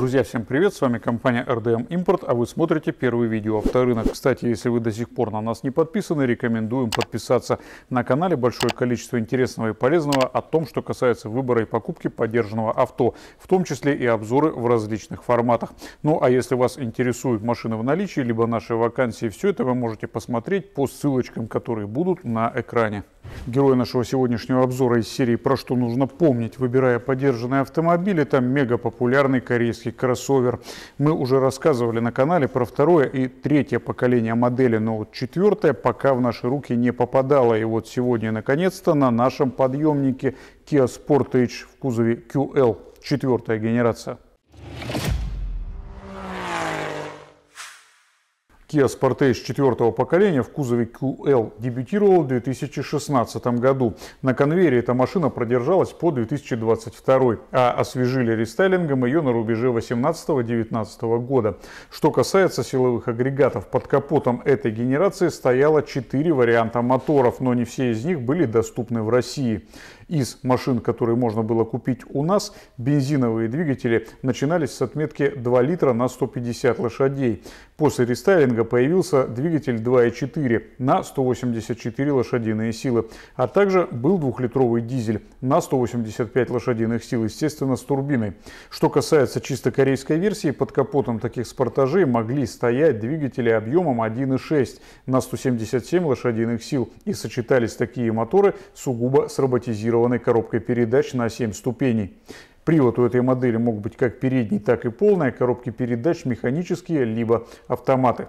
Друзья, всем привет, с вами компания RDM Import, а вы смотрите первое видео авторынок. Кстати, если вы до сих пор на нас не подписаны, рекомендуем подписаться на канале. Большое количество интересного и полезного о том, что касается выбора и покупки поддержанного авто, в том числе и обзоры в различных форматах. Ну а если вас интересуют машины в наличии, либо наши вакансии, все это вы можете посмотреть по ссылочкам, которые будут на экране. Герой нашего сегодняшнего обзора из серии «Про что нужно помнить, выбирая поддержанный автомобиль» это мега популярный корейский третий кроссовер. Мы уже рассказывали на канале про второе и третье поколение модели, но вот четвертое пока в наши руки не попадало. И вот сегодня, наконец-то, на нашем подъемнике Kia Sportage в кузове QL, четвертая генерация. Kia Sportage четвертого поколения в кузове QL дебютировал в 2016 году. На конвейере эта машина продержалась по 2022, а освежили рестайлингом ее на рубеже 18-19 года. Что касается силовых агрегатов, под капотом этой генерации стояло 4 варианта моторов, но не все из них были доступны в России из машин, которые можно было купить у нас, бензиновые двигатели начинались с отметки 2 литра на 150 лошадей. После рестайлинга появился двигатель 2.4 на 184 лошадиные силы, а также был двухлитровый дизель на 185 лошадиных сил, естественно, с турбиной. Что касается чисто корейской версии, под капотом таких спортажей могли стоять двигатели объемом 1.6 на 177 лошадиных сил и сочетались такие моторы сугубо с роботизированными интегрированной коробкой передач на 7 ступеней. Привод у этой модели мог быть как передний, так и полная, коробки передач механические, либо автоматы.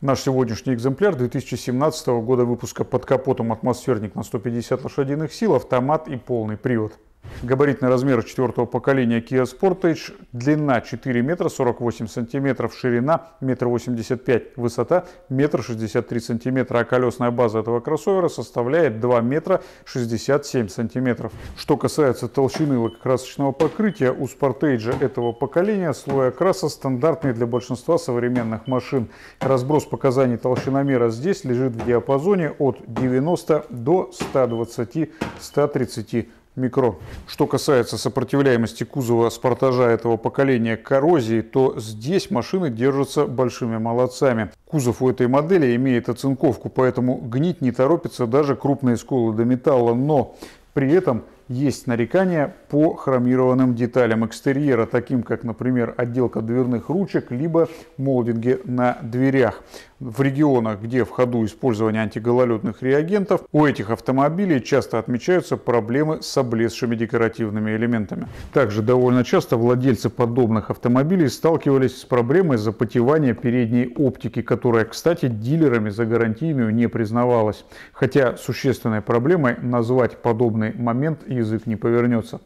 Наш сегодняшний экземпляр 2017 года выпуска под капотом атмосферник на 150 лошадиных сил, автомат и полный привод. Габаритный размер четвертого поколения Kia Sportage, длина 4 метра 48 сантиметров, ширина 1,85 м, высота 1,63 сантиметра, а колесная база этого кроссовера составляет 2 метра 67 сантиметров. Что касается толщины лакокрасочного покрытия, у Sportage этого поколения слой окраса стандартный для большинства современных машин. Разброс показаний толщиномера здесь лежит в диапазоне от 90 до 120-130 микро. Что касается сопротивляемости кузова спортажа этого поколения коррозии, то здесь машины держатся большими молодцами. Кузов у этой модели имеет оцинковку, поэтому гнить не торопится даже крупные сколы до металла, но при этом есть нарекания по хромированным деталям экстерьера, таким как, например, отделка дверных ручек, либо молдинги на дверях. В регионах, где в ходу использование антигололедных реагентов, у этих автомобилей часто отмечаются проблемы с облезшими декоративными элементами. Также довольно часто владельцы подобных автомобилей сталкивались с проблемой запотевания передней оптики, которая, кстати, дилерами за гарантийную не признавалась. Хотя существенной проблемой назвать подобный момент язык не повернется.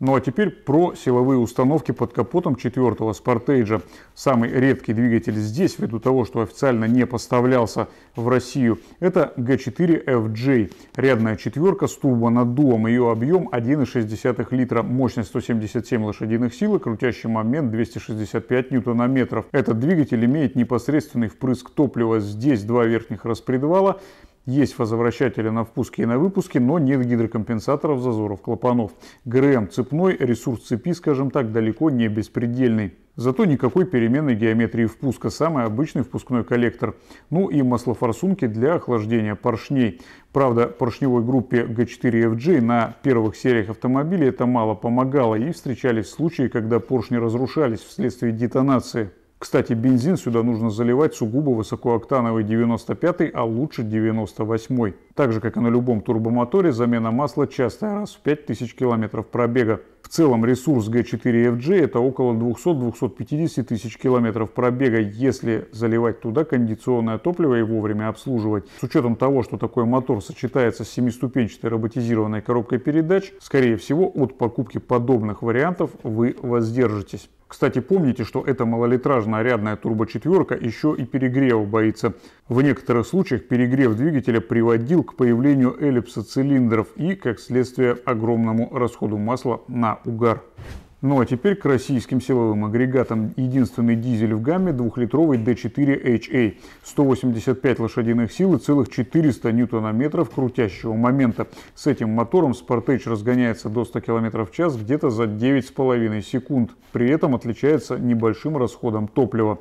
Ну а теперь про силовые установки под капотом четвертого Спартейджа. Самый редкий двигатель здесь, ввиду того, что официально не поставлялся в Россию, это G4FJ. Рядная четверка с турбонаддувом. Ее объем 1,6 литра, мощность 177 лошадиных сил и крутящий момент 265 ньютон-метров. Этот двигатель имеет непосредственный впрыск топлива. Здесь два верхних распредвала есть возвращатели на впуске и на выпуске, но нет гидрокомпенсаторов, зазоров, клапанов. ГРМ цепной, ресурс цепи, скажем так, далеко не беспредельный. Зато никакой переменной геометрии впуска, самый обычный впускной коллектор. Ну и маслофорсунки для охлаждения поршней. Правда, поршневой группе g 4 fj на первых сериях автомобилей это мало помогало и встречались случаи, когда поршни разрушались вследствие детонации. Кстати, бензин сюда нужно заливать сугубо высокооктановый 95, а лучше 98. Так же, как и на любом турбомоторе, замена масла частая раз в 5000 км пробега. В целом ресурс G4FG это около 200-250 тысяч километров пробега, если заливать туда кондиционное топливо и вовремя обслуживать. С учетом того, что такой мотор сочетается с семиступенчатой роботизированной коробкой передач, скорее всего от покупки подобных вариантов вы воздержитесь. Кстати, помните, что эта малолитражная рядная турбочетверка еще и перегрев боится. В некоторых случаях перегрев двигателя приводил к появлению эллипса цилиндров и, как следствие, огромному расходу масла на угар. Ну а теперь к российским силовым агрегатам. Единственный дизель в гамме двухлитровый D4HA. 185 лошадиных сил и целых 400 ньютонометров крутящего момента. С этим мотором Sportage разгоняется до 100 км в час где-то за 9,5 секунд. При этом отличается небольшим расходом топлива.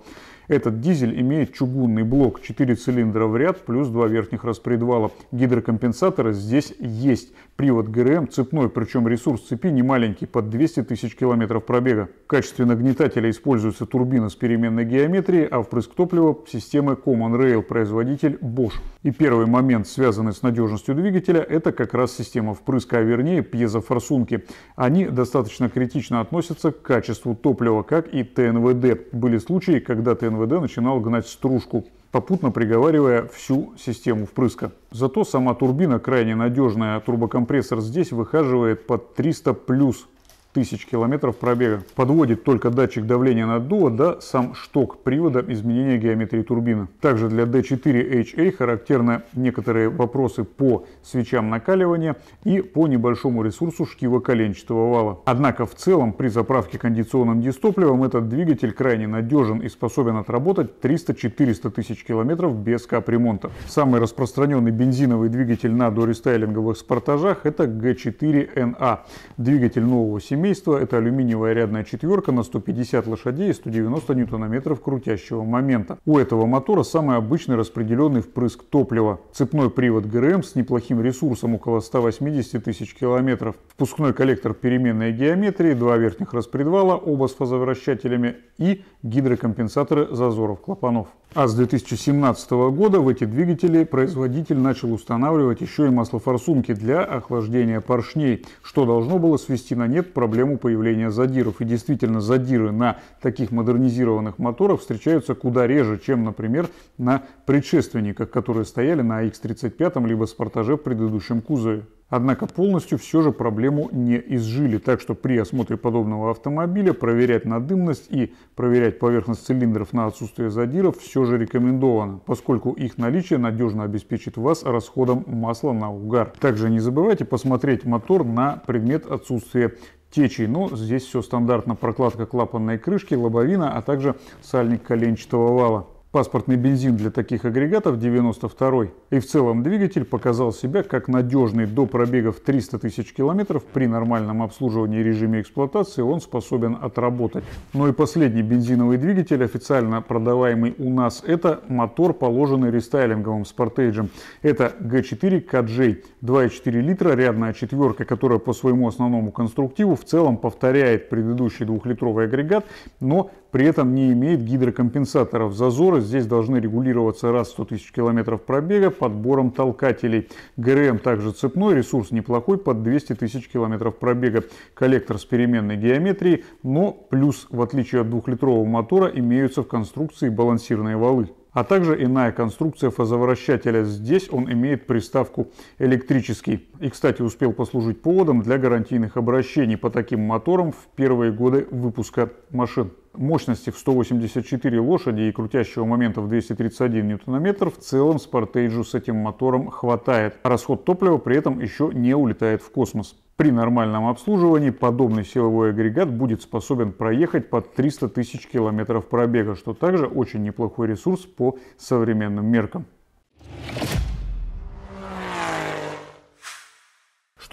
Этот дизель имеет чугунный блок, 4 цилиндра в ряд, плюс два верхних распредвала. Гидрокомпенсаторы здесь есть. Привод ГРМ цепной, причем ресурс цепи не маленький, под 200 тысяч километров пробега. В качестве нагнетателя используется турбина с переменной геометрией, а впрыск топлива системы Common Rail, производитель Bosch. И первый момент, связанный с надежностью двигателя, это как раз система впрыска, а вернее пьезофорсунки. Они достаточно критично относятся к качеству топлива, как и ТНВД. Были случаи, когда ТНВД НВД начинал гнать стружку, попутно приговаривая всю систему впрыска. Зато сама турбина, крайне надежная, а турбокомпрессор здесь выхаживает под 300 плюс тысяч километров пробега. Подводит только датчик давления наддува, да сам шток привода изменения геометрии турбины. Также для D4HA характерны некоторые вопросы по свечам накаливания и по небольшому ресурсу шкива коленчатого вала. Однако в целом при заправке кондиционным дистопливом этот двигатель крайне надежен и способен отработать 300-400 тысяч километров без капремонта. Самый распространенный бензиновый двигатель на дорестайлинговых спортажах это G4NA, а. двигатель нового семейства семейства. Это алюминиевая рядная четверка на 150 лошадей и 190 ньютонометров крутящего момента. У этого мотора самый обычный распределенный впрыск топлива. Цепной привод ГРМ с неплохим ресурсом около 180 тысяч километров. Впускной коллектор переменной геометрии, два верхних распредвала, оба с фазовращателями и гидрокомпенсаторы зазоров клапанов. А с 2017 года в эти двигатели производитель начал устанавливать еще и маслофорсунки для охлаждения поршней, что должно было свести на нет проблему появления задиров. И действительно, задиры на таких модернизированных моторах встречаются куда реже, чем, например, на предшественниках, которые стояли на X35 либо Спартаже в предыдущем кузове. Однако полностью все же проблему не изжили, так что при осмотре подобного автомобиля проверять на дымность и проверять поверхность цилиндров на отсутствие задиров все же рекомендовано, поскольку их наличие надежно обеспечит вас расходом масла на угар. Также не забывайте посмотреть мотор на предмет отсутствия течей. Но ну, здесь все стандартно. Прокладка клапанной крышки, лобовина, а также сальник коленчатого вала. Паспортный бензин для таких агрегатов 92 и в целом двигатель показал себя как надежный до пробегов 300 тысяч километров. При нормальном обслуживании и режиме эксплуатации он способен отработать. Но ну и последний бензиновый двигатель, официально продаваемый у нас, это мотор, положенный рестайлинговым Спортейджем. Это G4 KJ 2,4 литра, рядная четверка, которая по своему основному конструктиву в целом повторяет предыдущий двухлитровый агрегат, но при этом не имеет гидрокомпенсаторов. Зазоры здесь должны регулироваться раз в 100 тысяч километров пробега подбором толкателей. ГРМ также цепной, ресурс неплохой, под 200 тысяч километров пробега. Коллектор с переменной геометрией, но плюс, в отличие от двухлитрового мотора, имеются в конструкции балансирные валы а также иная конструкция фазовращателя. Здесь он имеет приставку электрический. И, кстати, успел послужить поводом для гарантийных обращений по таким моторам в первые годы выпуска машин мощности в 184 лошади и крутящего момента в 231 ньютонометр в целом Спартейджу с этим мотором хватает. Расход топлива при этом еще не улетает в космос. При нормальном обслуживании подобный силовой агрегат будет способен проехать под 300 тысяч километров пробега, что также очень неплохой ресурс по современным меркам.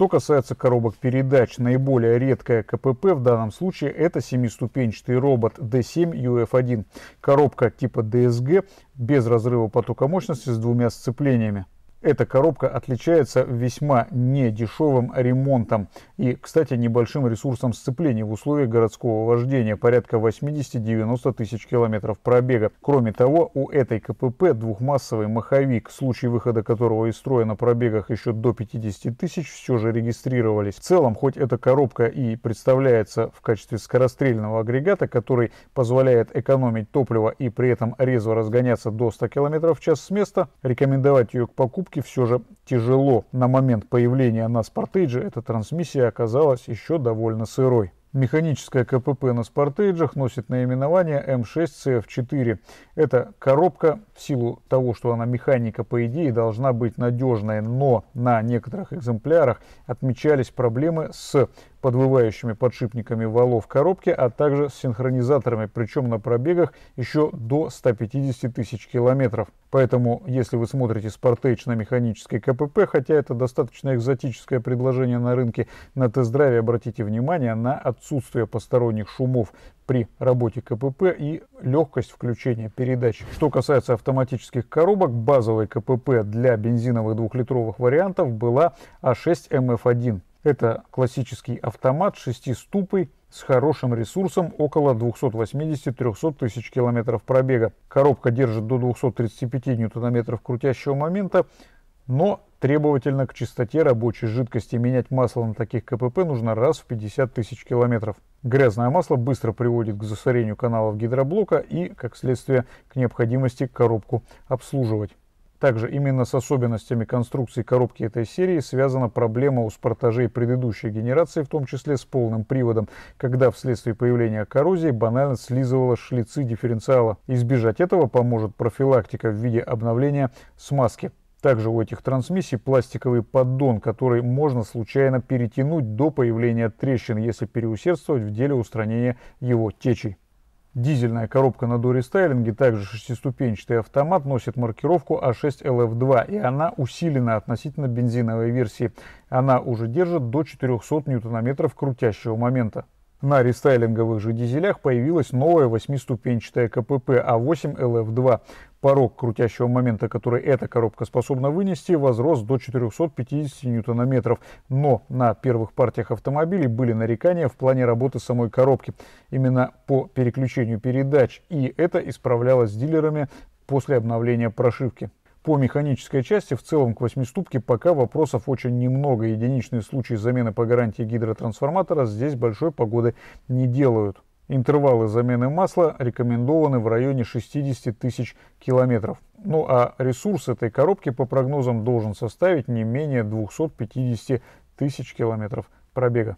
Что касается коробок передач, наиболее редкое КПП в данном случае это семиступенчатый робот D7 UF1. Коробка типа DSG без разрыва потока мощности с двумя сцеплениями. Эта коробка отличается весьма недешевым ремонтом и, кстати, небольшим ресурсом сцепления в условиях городского вождения, порядка 80-90 тысяч километров пробега. Кроме того, у этой КПП двухмассовый маховик, случай выхода которого из строя на пробегах еще до 50 тысяч все же регистрировались. В целом, хоть эта коробка и представляется в качестве скорострельного агрегата, который позволяет экономить топливо и при этом резво разгоняться до 100 км в час с места, рекомендовать ее к покупке сутки все же тяжело. На момент появления на Спартейджи эта трансмиссия оказалась еще довольно сырой. Механическое КПП на Спартейджах носит наименование М6CF4. Это коробка силу того, что она механика, по идее, должна быть надежная, но на некоторых экземплярах отмечались проблемы с подвывающими подшипниками валов коробки, а также с синхронизаторами, причем на пробегах еще до 150 тысяч километров. Поэтому, если вы смотрите Sportage на механической КПП, хотя это достаточно экзотическое предложение на рынке, на тест-драйве обратите внимание на отсутствие посторонних шумов, при работе КПП и легкость включения передач. Что касается автоматических коробок, базовой КПП для бензиновых двухлитровых вариантов была А6МФ1. Это классический автомат 6 с хорошим ресурсом около 280-300 тысяч километров пробега. Коробка держит до 235 ньютонометров крутящего момента, но требовательно к чистоте рабочей жидкости. Менять масло на таких КПП нужно раз в 50 тысяч километров. Грязное масло быстро приводит к засорению каналов гидроблока и, как следствие, к необходимости коробку обслуживать. Также именно с особенностями конструкции коробки этой серии связана проблема у спортажей предыдущей генерации, в том числе с полным приводом, когда вследствие появления коррозии банально слизывала шлицы дифференциала. Избежать этого поможет профилактика в виде обновления смазки. Также у этих трансмиссий пластиковый поддон, который можно случайно перетянуть до появления трещин, если переусердствовать в деле устранения его течей. Дизельная коробка на дорестайлинге, также шестиступенчатый автомат, носит маркировку А6LF2 и она усилена относительно бензиновой версии. Она уже держит до 400 ньютонометров крутящего момента. На рестайлинговых же дизелях появилась новая восьмиступенчатая КПП А8 LF2. Порог крутящего момента, который эта коробка способна вынести, возрос до 450 ньютонометров. Но на первых партиях автомобилей были нарекания в плане работы самой коробки. Именно по переключению передач. И это исправлялось дилерами после обновления прошивки. По механической части в целом к восьмиступке пока вопросов очень немного. Единичные случаи замены по гарантии гидротрансформатора здесь большой погоды не делают. Интервалы замены масла рекомендованы в районе 60 тысяч километров. Ну а ресурс этой коробки по прогнозам должен составить не менее 250 тысяч километров пробега.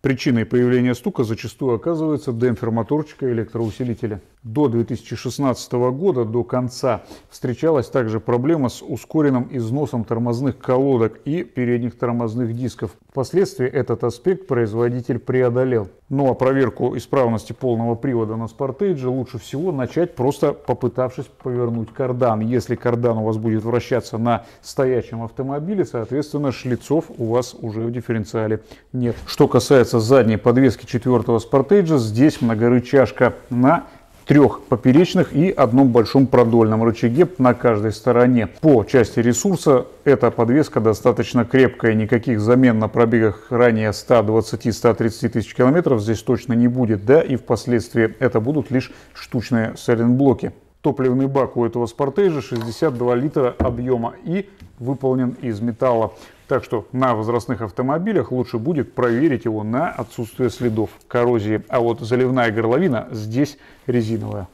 Причиной появления стука зачастую оказывается демпфер моторчика электроусилителя до 2016 года, до конца, встречалась также проблема с ускоренным износом тормозных колодок и передних тормозных дисков. Впоследствии этот аспект производитель преодолел. Ну а проверку исправности полного привода на спортейдже лучше всего начать просто попытавшись повернуть кардан. Если кардан у вас будет вращаться на стоячем автомобиле, соответственно шлицов у вас уже в дифференциале нет. Что касается задней подвески четвертого спортейджа, здесь многорычажка на трех поперечных и одном большом продольном рычаге на каждой стороне. По части ресурса эта подвеска достаточно крепкая, никаких замен на пробегах ранее 120-130 тысяч километров здесь точно не будет, да и впоследствии это будут лишь штучные сайлентблоки. Топливный бак у этого спортейжа 62 литра объема и выполнен из металла. Так что на возрастных автомобилях лучше будет проверить его на отсутствие следов коррозии. А вот заливная горловина здесь резиновая.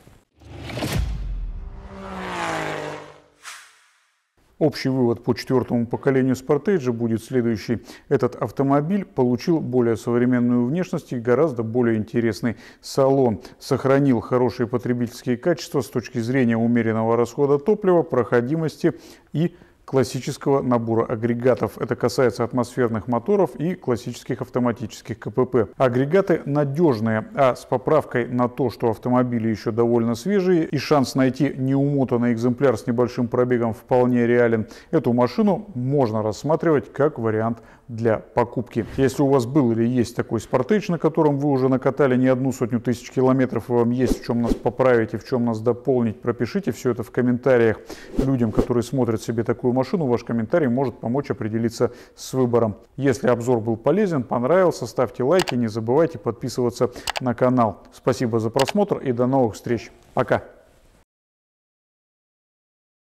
Общий вывод по четвертому поколению Sportage будет следующий. Этот автомобиль получил более современную внешность и гораздо более интересный салон. Сохранил хорошие потребительские качества с точки зрения умеренного расхода топлива, проходимости и классического набора агрегатов. Это касается атмосферных моторов и классических автоматических КПП. Агрегаты надежные, а с поправкой на то, что автомобили еще довольно свежие и шанс найти неумотанный экземпляр с небольшим пробегом вполне реален, эту машину можно рассматривать как вариант для покупки. Если у вас был или есть такой спартыч, на котором вы уже накатали не одну сотню тысяч километров, и вам есть в чем нас поправить и в чем нас дополнить, пропишите все это в комментариях людям, которые смотрят себе такую машину. Ваш комментарий может помочь определиться с выбором. Если обзор был полезен, понравился, ставьте лайки, не забывайте подписываться на канал. Спасибо за просмотр и до новых встреч. Пока!